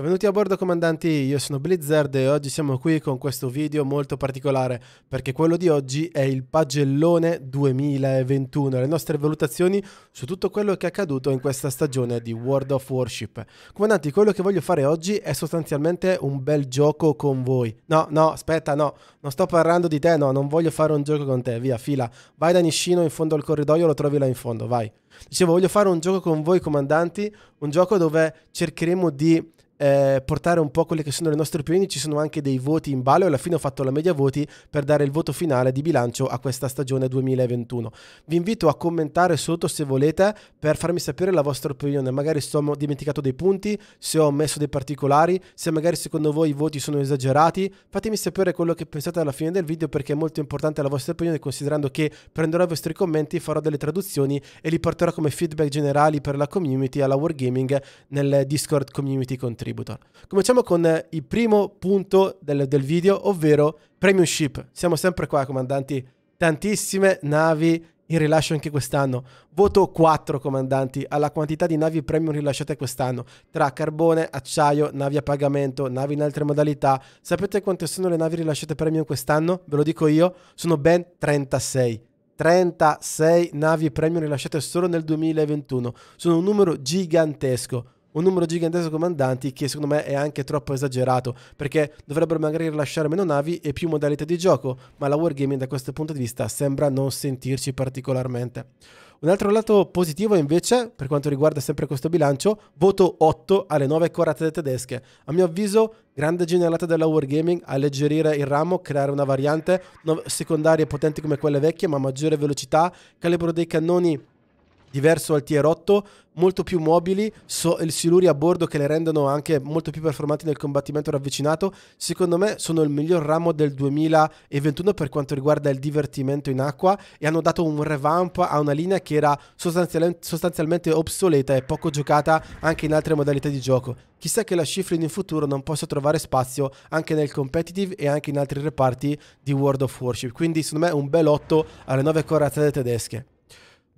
Benvenuti a bordo comandanti, io sono Blizzard e oggi siamo qui con questo video molto particolare perché quello di oggi è il pagellone 2021, le nostre valutazioni su tutto quello che è accaduto in questa stagione di World of Warship. Comandanti, quello che voglio fare oggi è sostanzialmente un bel gioco con voi. No, no, aspetta, no, non sto parlando di te, no, non voglio fare un gioco con te, via, fila. Vai da Niscino in fondo al corridoio, lo trovi là in fondo, vai. Dicevo, voglio fare un gioco con voi comandanti, un gioco dove cercheremo di eh, portare un po' quelle che sono le nostre opinioni, ci sono anche dei voti in ballo e alla fine ho fatto la media voti per dare il voto finale di bilancio a questa stagione 2021. Vi invito a commentare sotto se volete per farmi sapere la vostra opinione, magari se ho dimenticato dei punti, se ho messo dei particolari, se magari secondo voi i voti sono esagerati, fatemi sapere quello che pensate alla fine del video perché è molto importante la vostra opinione considerando che prenderò i vostri commenti, farò delle traduzioni e li porterò come feedback generali per la community alla Wargaming nel Discord Community Contribute contributor. Cominciamo con eh, il primo punto del, del video, ovvero premium ship. Siamo sempre qua, comandanti. Tantissime navi in rilascio anche quest'anno. Voto 4, comandanti, alla quantità di navi premium rilasciate quest'anno, tra carbone, acciaio, navi a pagamento, navi in altre modalità. Sapete quante sono le navi rilasciate premium quest'anno? Ve lo dico io, sono ben 36. 36 navi premium rilasciate solo nel 2021. Sono un numero gigantesco un numero gigantesco di comandanti che secondo me è anche troppo esagerato, perché dovrebbero magari rilasciare meno navi e più modalità di gioco, ma la Wargaming da questo punto di vista sembra non sentirci particolarmente. Un altro lato positivo invece, per quanto riguarda sempre questo bilancio, voto 8 alle 9 corazze tedesche. A mio avviso, grande genialata della Wargaming, alleggerire il ramo, creare una variante, secondarie potenti come quelle vecchie ma maggiore velocità, calibro dei cannoni diverso al tier 8, molto più mobili, so, il siluri a bordo che le rendono anche molto più performanti nel combattimento ravvicinato, secondo me sono il miglior ramo del 2021 per quanto riguarda il divertimento in acqua e hanno dato un revamp a una linea che era sostanzial sostanzialmente obsoleta e poco giocata anche in altre modalità di gioco. Chissà che la Shiflin in futuro non possa trovare spazio anche nel competitive e anche in altri reparti di World of Warship, quindi secondo me un bel 8 alle 9 corazzate tedesche.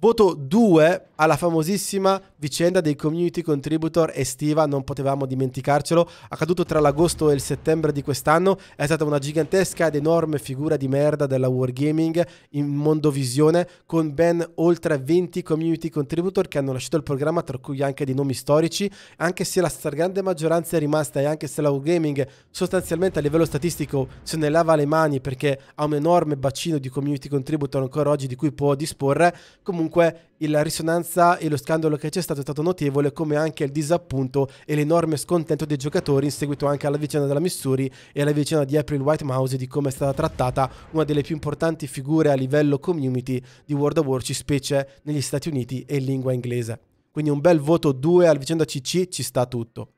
Voto 2 alla famosissima vicenda dei community contributor estiva, non potevamo dimenticarcelo, accaduto tra l'agosto e il settembre di quest'anno, è stata una gigantesca ed enorme figura di merda della Wargaming in mondovisione con ben oltre 20 community contributor che hanno lasciato il programma, tra cui anche dei nomi storici, anche se la stragrande maggioranza è rimasta e anche se la Wargaming sostanzialmente a livello statistico se ne lava le mani perché ha un enorme bacino di community contributor ancora oggi di cui può disporre, comunque comunque la risonanza e lo scandalo che c'è stato è stato notevole, come anche il disappunto e l'enorme scontento dei giocatori in seguito anche alla vicenda della Missouri e alla vicenda di April Whitehouse e di come è stata trattata una delle più importanti figure a livello community di World of Warcraft, specie negli Stati Uniti e in lingua inglese. Quindi un bel voto 2 alla vicenda CC ci sta tutto.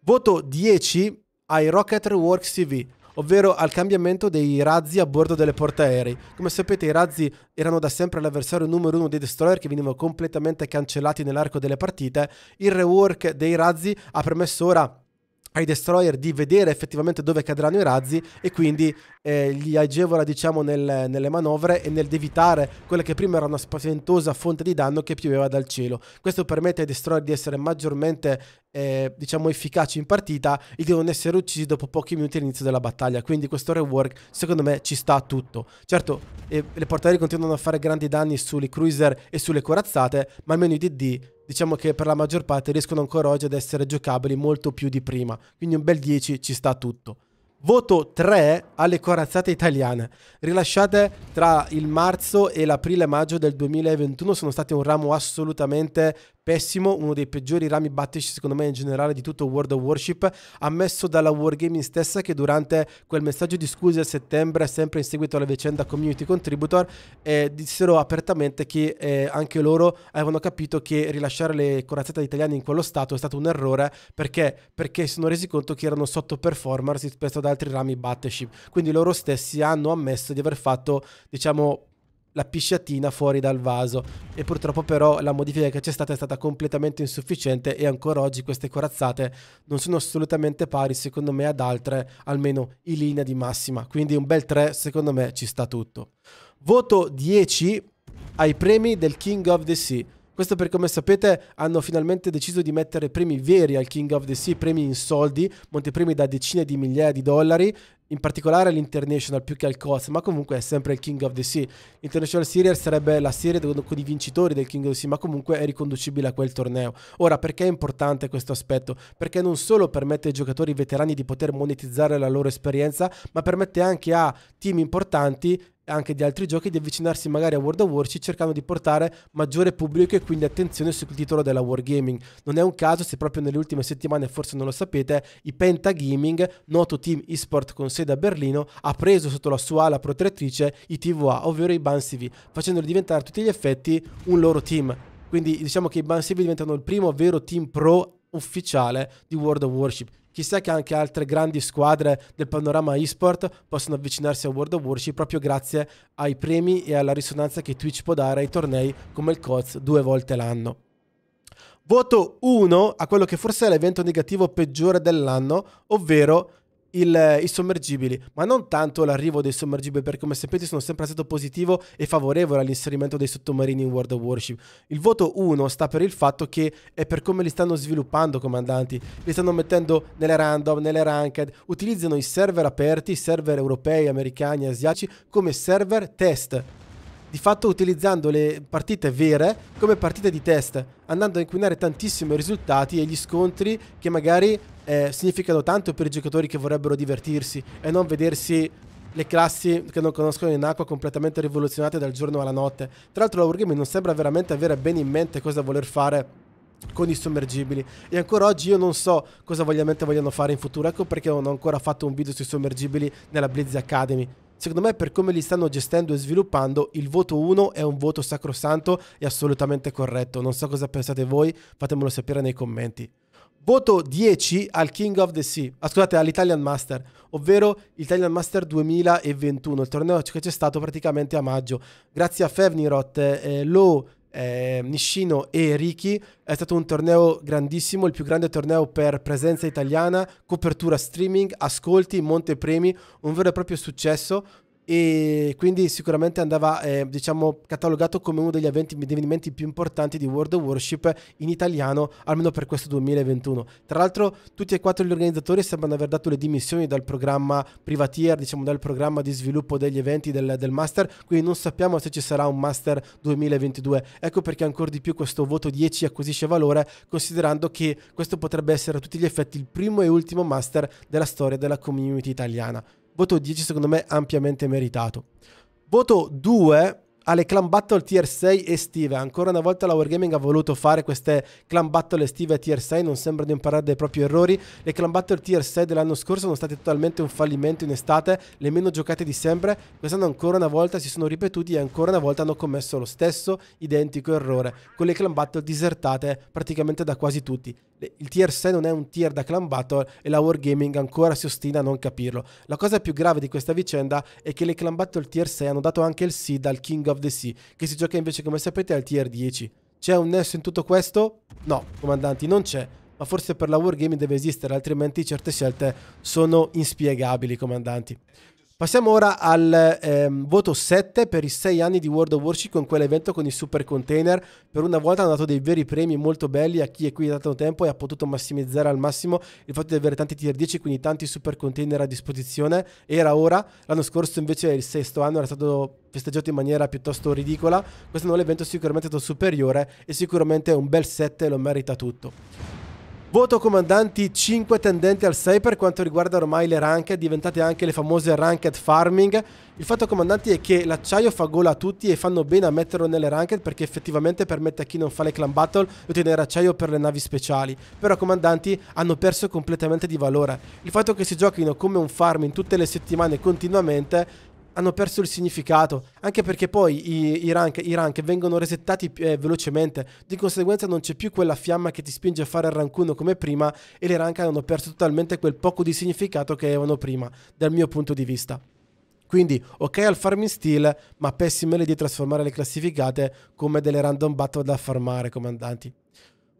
Voto 10 ai Rocket Works TV ovvero al cambiamento dei razzi a bordo delle portaerei. Come sapete i razzi erano da sempre l'avversario numero uno dei destroyer che venivano completamente cancellati nell'arco delle partite, il rework dei razzi ha permesso ora ai destroyer di vedere effettivamente dove cadranno i razzi e quindi eh, gli agevola diciamo nel, nelle manovre e nel nell'evitare quella che prima era una spaventosa fonte di danno che pioveva dal cielo. Questo permette ai destroyer di essere maggiormente eh, diciamo efficaci in partita e di non essere uccisi dopo pochi minuti all'inizio della battaglia, quindi questo rework secondo me ci sta a tutto. Certo eh, le portaerei continuano a fare grandi danni sui cruiser e sulle corazzate, ma almeno i DD diciamo che per la maggior parte riescono ancora oggi ad essere giocabili molto più di prima, quindi un bel 10 ci sta tutto. Voto 3 alle corazzate italiane. Rilasciate tra il marzo e l'aprile-maggio del 2021 sono state un ramo assolutamente pessimo, uno dei peggiori rami battici secondo me in generale di tutto World of Warship, ammesso dalla Wargaming stessa che durante quel messaggio di scuse a settembre, sempre in seguito alla vicenda community contributor, eh, dissero apertamente che eh, anche loro avevano capito che rilasciare le corazzate italiane in quello stato è stato un errore perché, perché si sono resi conto che erano sotto performance rispetto ad altri rami battleship, quindi loro stessi hanno ammesso di aver fatto diciamo la pisciatina fuori dal vaso e purtroppo però la modifica che c'è stata è stata completamente insufficiente e ancora oggi queste corazzate non sono assolutamente pari secondo me ad altre almeno in linea di massima quindi un bel 3 secondo me ci sta tutto voto 10 ai premi del King of the Sea questo perché come sapete hanno finalmente deciso di mettere premi veri al King of the Sea, premi in soldi, montepremi da decine di migliaia di dollari, in particolare all'International più che al COS, ma comunque è sempre il King of the Sea. International Series sarebbe la serie con i vincitori del King of the Sea, ma comunque è riconducibile a quel torneo. Ora, perché è importante questo aspetto? Perché non solo permette ai giocatori veterani di poter monetizzare la loro esperienza, ma permette anche a team importanti anche di altri giochi, di avvicinarsi magari a World of Warcraft cercando di portare maggiore pubblico e quindi attenzione sul titolo della Wargaming. Non è un caso se proprio nelle ultime settimane, forse non lo sapete, i Penta Gaming, noto team esport con sede a Berlino, ha preso sotto la sua ala protettrice i TVA, ovvero i Bansivi, facendoli diventare a tutti gli effetti un loro team. Quindi diciamo che i Bansivi diventano il primo vero team pro ufficiale di World of Warship Chissà che anche altre grandi squadre del panorama esport possono avvicinarsi a World of Warship proprio grazie ai premi e alla risonanza che Twitch può dare ai tornei come il COTS due volte l'anno. Voto 1 a quello che forse è l'evento negativo peggiore dell'anno, ovvero il, eh, i sommergibili, ma non tanto l'arrivo dei sommergibili, perché come sapete sono sempre stato positivo e favorevole all'inserimento dei sottomarini in World of Warship. Il voto 1 sta per il fatto che è per come li stanno sviluppando, comandanti. Li stanno mettendo nelle random, nelle ranked, utilizzano i server aperti, i server europei, americani, asiatici, come server test di fatto utilizzando le partite vere come partite di test, andando a inquinare tantissimo i risultati e gli scontri che magari eh, significano tanto per i giocatori che vorrebbero divertirsi e non vedersi le classi che non conoscono in acqua completamente rivoluzionate dal giorno alla notte. Tra l'altro la Wargaming non sembra veramente avere bene in mente cosa voler fare con i sommergibili e ancora oggi io non so cosa vogliamente vogliano fare in futuro ecco perché non ho ancora fatto un video sui sommergibili nella Blizz Academy secondo me per come li stanno gestendo e sviluppando il voto 1 è un voto sacrosanto e assolutamente corretto non so cosa pensate voi fatemelo sapere nei commenti Voto 10 al King of the Sea, ah, scusate, all'Italian Master, ovvero Italian Master 2021, il torneo che c'è stato praticamente a maggio. Grazie a Fevnirot, eh, Lo, eh, Nishino e Riki, è stato un torneo grandissimo, il più grande torneo per presenza italiana, copertura streaming, ascolti, montepremi, un vero e proprio successo e quindi sicuramente andava eh, diciamo catalogato come uno degli eventi, avvenimenti più importanti di World of Worship in italiano almeno per questo 2021 tra l'altro tutti e quattro gli organizzatori sembrano aver dato le dimissioni dal programma Privateer diciamo dal programma di sviluppo degli eventi del, del Master quindi non sappiamo se ci sarà un Master 2022 ecco perché ancora di più questo voto 10 acquisisce valore considerando che questo potrebbe essere a tutti gli effetti il primo e ultimo Master della storia della community italiana Voto 10 secondo me ampiamente meritato. Voto 2 alle clan battle tier 6 estive. Ancora una volta la Wargaming ha voluto fare queste clan battle estive tier 6, non sembra di imparare dai propri errori. Le clan battle tier 6 dell'anno scorso sono state totalmente un fallimento in estate, le meno giocate di sempre. Quest'anno ancora una volta si sono ripetuti e ancora una volta hanno commesso lo stesso identico errore, con le clan battle disertate praticamente da quasi tutti il tier 6 non è un tier da clan battle e la Wargaming ancora si ostina a non capirlo. La cosa più grave di questa vicenda è che le clan battle tier 6 hanno dato anche il seed al King of the Sea, che si gioca invece come sapete al tier 10. C'è un nesso in tutto questo? No, comandanti, non c'è. Ma forse per la Wargaming deve esistere, altrimenti certe scelte sono inspiegabili, comandanti. Passiamo ora al ehm, voto 7 per i 6 anni di World of Warship con quell'evento con i super container. Per una volta hanno dato dei veri premi molto belli a chi è qui da tanto tempo e ha potuto massimizzare al massimo il fatto di avere tanti tier 10, quindi tanti super container a disposizione. Era ora. L'anno scorso invece il sesto anno era stato festeggiato in maniera piuttosto ridicola. Questo Quest'anno l'evento è sicuramente stato superiore e sicuramente un bel set lo merita tutto. Voto comandanti 5 tendenti al 6 per quanto riguarda ormai le ranked, diventate anche le famose ranked farming. Il fatto comandanti è che l'acciaio fa gola a tutti e fanno bene a metterlo nelle ranked perché effettivamente permette a chi non fa le clan battle di ottenere acciaio per le navi speciali. Però comandanti hanno perso completamente di valore. Il fatto che si giochino come un farm in tutte le settimane continuamente hanno perso il significato, anche perché poi i, i, rank, i rank, vengono resettati eh, velocemente, di conseguenza non c'è più quella fiamma che ti spinge a fare il rank 1 come prima e le rank hanno perso totalmente quel poco di significato che avevano prima, dal mio punto di vista. Quindi ok al farming steel, ma pessime le di trasformare le classificate come delle random battle da farmare comandanti.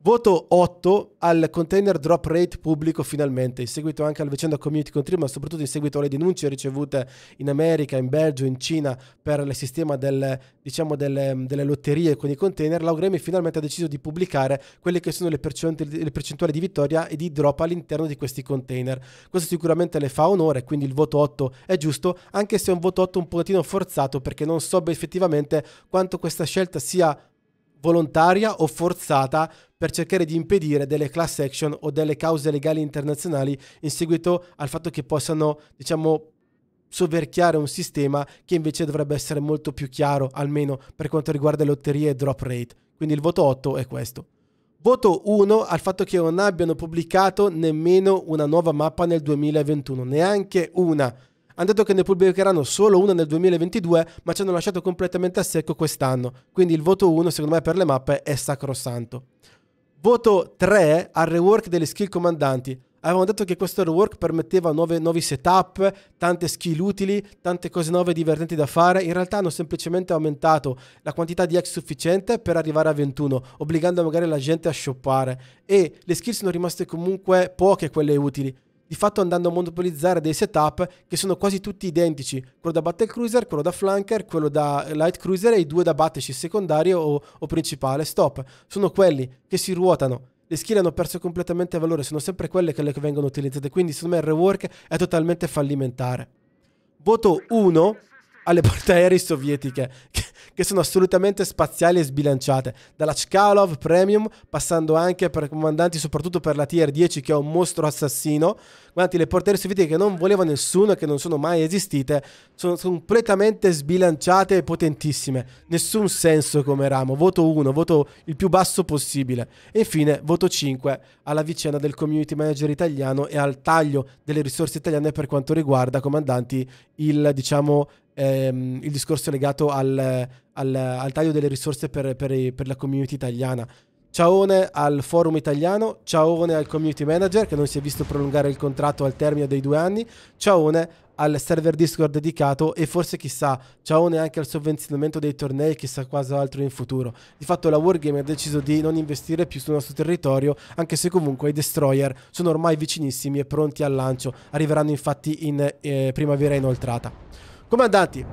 Voto 8 al container drop rate pubblico finalmente, in seguito anche alla vicenda community control, ma soprattutto in seguito alle denunce ricevute in America, in Belgio, in Cina per il sistema del, diciamo, delle, delle, lotterie con i container, l'Auremi finalmente ha deciso di pubblicare quelle che sono le, le percentuali di vittoria e di drop all'interno di questi container. Questo sicuramente le fa onore, quindi il voto 8 è giusto, anche se è un voto 8 un pochettino forzato perché non so effettivamente quanto questa scelta sia volontaria o forzata per cercare di impedire delle class action o delle cause legali internazionali in seguito al fatto che possano, diciamo, soverchiare un sistema che invece dovrebbe essere molto più chiaro, almeno per quanto riguarda lotterie e drop rate. Quindi il voto 8 è questo. Voto 1 al fatto che non abbiano pubblicato nemmeno una nuova mappa nel 2021, neanche una. Hanno detto che ne pubblicheranno solo una nel 2022, ma ci hanno lasciato completamente a secco quest'anno. Quindi il voto 1, secondo me, per le mappe è sacrosanto. Voto 3 al rework delle skill comandanti. Avevamo detto che questo rework permetteva nuove, nuovi setup, tante skill utili, tante cose nuove e divertenti da fare. In realtà hanno semplicemente aumentato la quantità di ex sufficiente per arrivare a 21, obbligando magari la gente a shoppare. E le skill sono rimaste comunque poche quelle utili di fatto andando a monopolizzare dei setup che sono quasi tutti identici, quello da Battle Cruiser, quello da Flanker, quello da Light Cruiser e i due da Battleship secondario o, o principale, stop, sono quelli che si ruotano le skill hanno perso completamente valore, sono sempre quelle che vengono utilizzate, quindi secondo me il rework è totalmente fallimentare. Voto 1 alle porte aeree sovietiche, che che sono assolutamente spaziali e sbilanciate, dalla Chkalov Premium passando anche per comandanti soprattutto per la tier 10 che è un mostro assassino, guardate le portiere sovietiche che non voleva nessuno e che non sono mai esistite, sono completamente sbilanciate e potentissime, nessun senso come ramo, voto 1, voto il più basso possibile e infine voto 5 alla vicenda del community manager italiano e al taglio delle risorse italiane per quanto riguarda comandanti il diciamo ehm, il discorso legato al al, al taglio delle risorse per, per, per la community italiana. Ciaone al forum italiano, ciaone al community manager che non si è visto prolungare il contratto al termine dei due anni, ciaone al server Discord dedicato e forse chissà, ciaone anche al sovvenzionamento dei tornei, chissà altro in futuro. Di fatto la Wargame ha deciso di non investire più sul nostro territorio, anche se comunque i destroyer sono ormai vicinissimi e pronti al lancio, arriveranno infatti in eh, primavera inoltrata. Comandanti,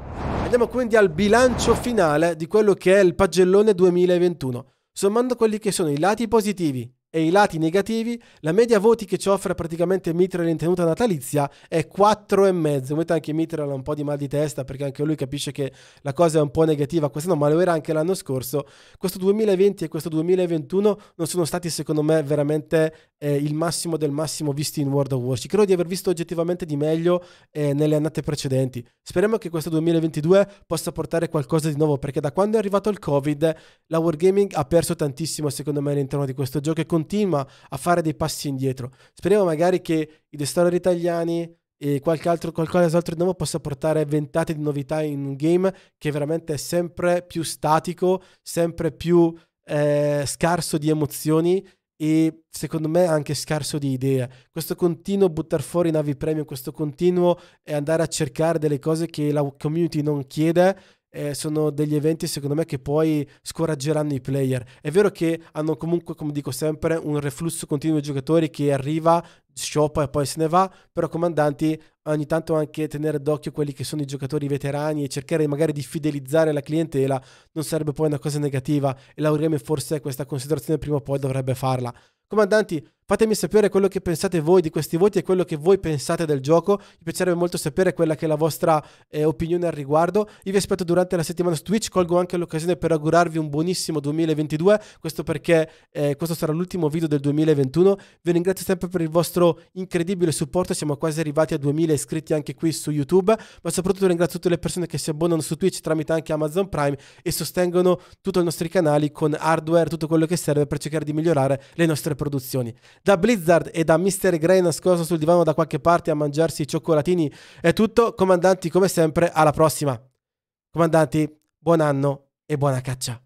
Andiamo quindi al bilancio finale di quello che è il pagellone 2021, sommando quelli che sono i lati positivi e i lati negativi, la media voti che ci offre praticamente Mitra in tenuta natalizia è 4,5. Vedete anche Mitra ha un po' di mal di testa perché anche lui capisce che la cosa è un po' negativa quest'anno, ma lo era anche l'anno scorso. Questo 2020 e questo 2021 non sono stati secondo me veramente eh, il massimo del massimo visti in World of Warcraft. Credo di aver visto oggettivamente di meglio eh, nelle annate precedenti. Speriamo che questo 2022 possa portare qualcosa di nuovo perché da quando è arrivato il Covid la Wargaming ha perso tantissimo secondo me all'interno di questo gioco e con continua a fare dei passi indietro. Speriamo magari che i destroyer italiani e qualche altro, qualcos'altro di nuovo possa portare ventate di novità in un game che veramente è sempre più statico, sempre più eh, scarso di emozioni e secondo me anche scarso di idee. Questo continuo buttare fuori navi premium, questo continuo eh, andare a cercare delle cose che la community non chiede, eh, sono degli eventi secondo me che poi scoraggeranno i player. È vero che hanno comunque, come dico sempre, un reflusso continuo di giocatori che arriva, sciopa e poi se ne va, però comandanti ogni tanto anche tenere d'occhio quelli che sono i giocatori veterani e cercare magari di fidelizzare la clientela non sarebbe poi una cosa negativa e l'Aureme forse questa considerazione prima o poi dovrebbe farla. Comandanti, Fatemi sapere quello che pensate voi di questi voti e quello che voi pensate del gioco. Mi piacerebbe molto sapere quella che è la vostra eh, opinione al riguardo. Io vi aspetto durante la settimana su Twitch. Colgo anche l'occasione per augurarvi un buonissimo 2022. Questo perché eh, questo sarà l'ultimo video del 2021. Vi ringrazio sempre per il vostro incredibile supporto. Siamo quasi arrivati a 2000 iscritti anche qui su YouTube. Ma soprattutto ringrazio tutte le persone che si abbonano su Twitch tramite anche Amazon Prime e sostengono tutti i nostri canali con hardware, tutto quello che serve per cercare di migliorare le nostre produzioni. Da Blizzard e da Mr. Grey nascosto sul divano da qualche parte a mangiarsi i cioccolatini è tutto. Comandanti, come sempre, alla prossima. Comandanti, buon anno e buona caccia.